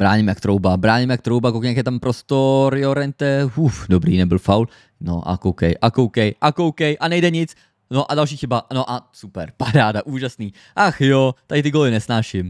bráním jak trouba, bráním jak trouba, koukej, jak je tam prostor, Jorente, uf, dobrý, nebyl faul, no a koukej, a koukej, a koukej, a nejde nic, no a další chyba, no a super, paráda, úžasný, ach jo, tady ty goly nesnáším.